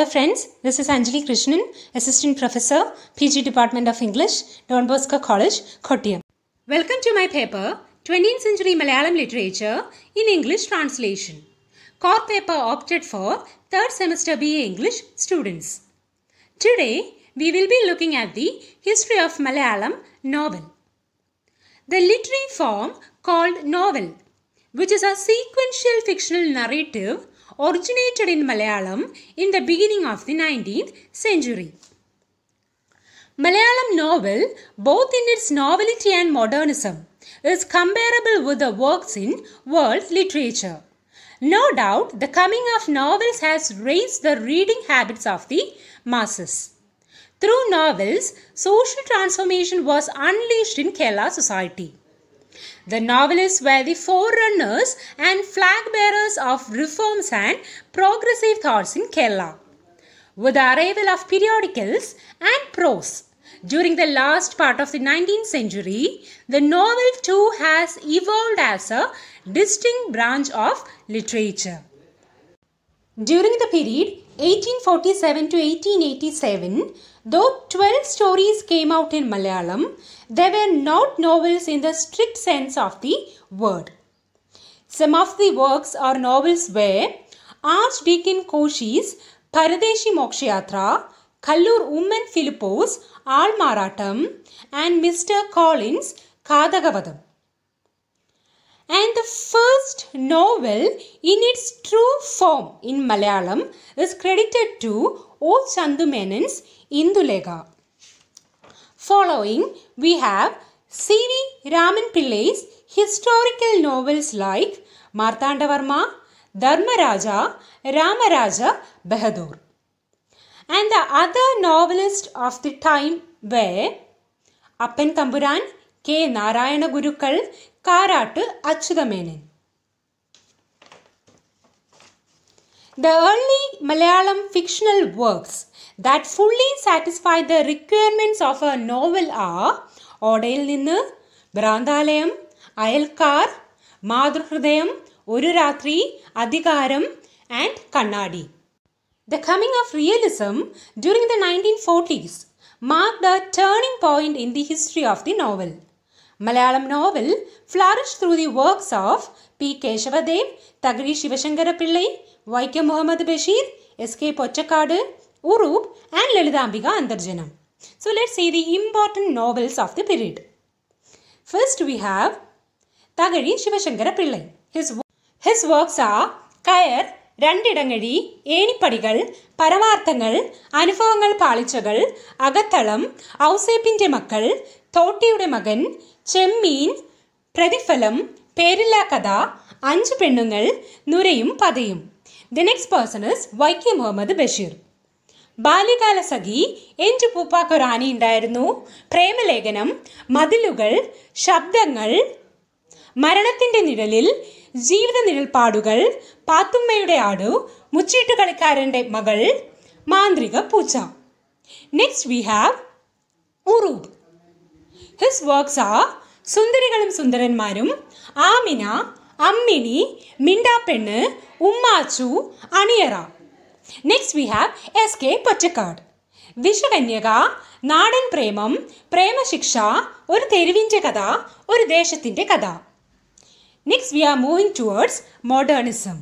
Dear friends, this is Anjali Krishnan, Assistant Professor, PG Department of English, Don Bosco College, Kottayam. Welcome to my paper, 20th Century Malayalam Literature in English Translation. Core paper opted for third semester BA English students. Today, we will be looking at the history of Malayalam novel. The literary form called novel, which is a sequential fictional narrative originated in Malayalam in the beginning of the 19th century. Malayalam novel, both in its novelty and modernism, is comparable with the works in world literature. No doubt, the coming of novels has raised the reading habits of the masses. Through novels, social transformation was unleashed in Kerala society. The novelists were the forerunners and flag bearers of reforms and progressive thoughts in Kerala. With the arrival of periodicals and prose during the last part of the 19th century, the novel too has evolved as a distinct branch of literature. During the period 1847 to 1887, though 12 stories came out in Malayalam, they were not novels in the strict sense of the word. Some of the works or novels were Archdeacon Koshi's Paradeshi Mokshayatra, Kallur Umman Philippos Almaratam, and Mr. Collins' Kadagavadam and the first novel in its true form in Malayalam is credited to O. Chandumenon's Indulega. Following, we have C.V. Raman Pillai's historical novels like Marthandavarma, Dharmaraja, Ramaraja, Bahadur. And the other novelists of the time were Appan Tamburan, K Narayana Gurukkal Karattu Achuthamenon The early Malayalam fictional works that fully satisfy the requirements of a novel are Odail Ninnu, Brandalayam, Ayalkar, Madhurhrudayam, Ururatri, Adhikaram and Kannadi. The coming of realism during the 1940s marked a turning point in the history of the novel. Malayalam novel flourish through the works of P Kesavadev Thakazhi Sivasankara Pillai Vaikom Muhammad Basheer S K Pottekkatt Uroob and Lalithambika Antharjanam so let see the important novels of the period first we have Thakazhi Sivasankara Pillai his his works ആ കയർ രണ്ടിടങ്ങഴി ഏണിപ്പടികൾ പരമാർത്ഥങ്ങൾ അനുഭവങ്ങൾ പാളിച്ചകൾ അകത്തളം ഔസേപ്പിൻ്റെ മക്കൾ തോട്ടിയുടെ മകൻ ചെമ്മീൻ പ്രതിഫലം പേരില്ലാ Katha Anchu Pennungal Nurayum Pathayum the next person is Vaikom Muhammad Basheer Balyakala Sakhi എൻ്റെ പൂപ്പാക്കൊരാനി ഉണ്ടായിരുന്നു പ്രേമലേഖനം മതിലുകൾ ശബ്ദങ്ങൾ മരണത്തിൻ്റെ നിഴലിൽ ജീവിത നിഴൽപ്പാടുകൾ പാത്തുമ്മയുടെ ആടു മുച്ചീട്ടു കളിക്കാരൻ്റെ മകൾ Manthrika Poocha next we have Uroob his works ആ സുന്ദരികളും സുന്ദരന്മാരും Amina Ammini Mindappennu Ummachu Aniyara next we have S K Pottekkatt Vishakanyaka Nadan Premam Premashiksha ഒരു തെരുവിൻ്റെ കഥ ഒരു ദേശത്തിൻ്റെ കഥ next we are moving towards modernism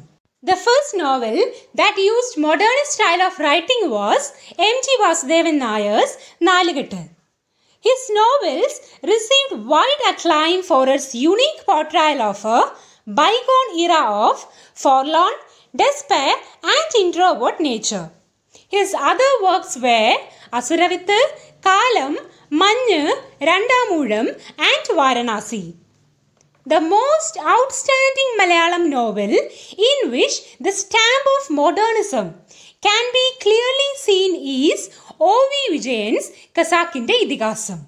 the first novel that used modern style of writing was M G Vasudevan Nair's Naalukettu His novels received wide acclaim for its unique portrayal of a bygone era of forlorn, despair, and introvert nature. His other works were Asuravithu, Kalam, Manju, Randamoolam, and Varanasi. The most outstanding Malayalam novel in which the stamp of modernism can be clearly seen is O.V. Vijayan's കസാക്കിന്റെ ഇതിഹാസം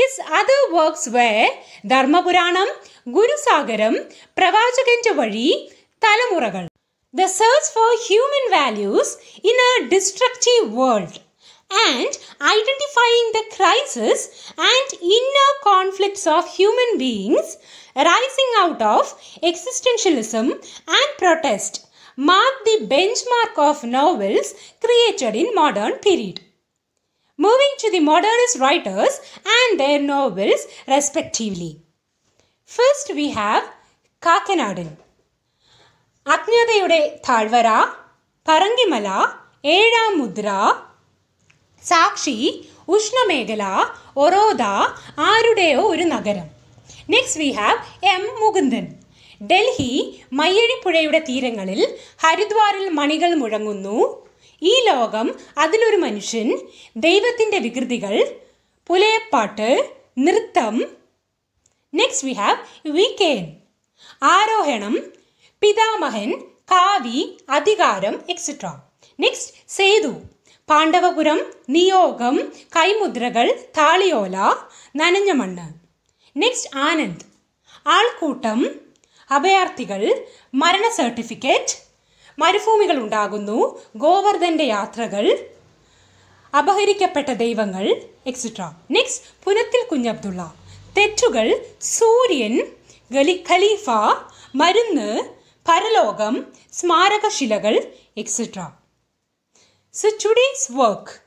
his other works were Dharmapuranam Gurusagaram പ്രവാചകന്റെ വഴി Thalamurakal the search for human values in a destructive world and identifying the crisis and inner conflicts of human beings rising out of existentialism and protest mark the bench mark of novels created in modern period moving to the modernist writers and their novels respectively. First we have Kakkanadan അജ്ഞതയുടെ താഴ്വര പറങ്കിമല ഏഴാം മുദ്ര സാക്ഷി ഉഷ്ണമേഖല ഒറോദ ആരുടെയോ ഒരു നഗരം next we have M Mukundan Delhi മയ്യഴിപ്പുഴയുടെ തീരങ്ങളിൽ ഹരിദ്വാറിൽ മണികൾ മുഴങ്ങുന്നു ഈ ലോകം അതിലൊരു മനുഷ്യൻ ദൈവത്തിൻ്റെ വികൃതികൾ പുലയപ്പാട്ട് നൃത്തം നെക്സ്റ്റ് വി ഹാവ് വീക്കേൻ ആരോഹണം പിതാമഹൻ കാവി അധികാരം എക്സെട്ര നെക്സ്റ്റ് സേതു പാണ്ഡവപുരം നിയോഗം കൈമുദ്രകൾ താളിയോല നനഞ്ഞ മണ്ണ് നെക്സ്റ്റ് ആനന്ദ് ആൾക്കൂട്ടം അഭയാർത്ഥികൾ മരണ സർട്ടിഫിക്കറ്റ് മരുഭൂമികൾ ഉണ്ടാകുന്നു ഗോവർദ്ധൻ്റെ യാത്രകൾ അപഹരിക്കപ്പെട്ട ദൈവങ്ങൾ എക്സെട്ര നെക്സ്റ്റ് പുനത്തിൽ കുഞ്ഞബ്ദുള്ള തെറ്റുകൾ സൂര്യൻ ഗലി ഖലീഫ Marunnu Paralokam Smarakasilakal etcetera so today's work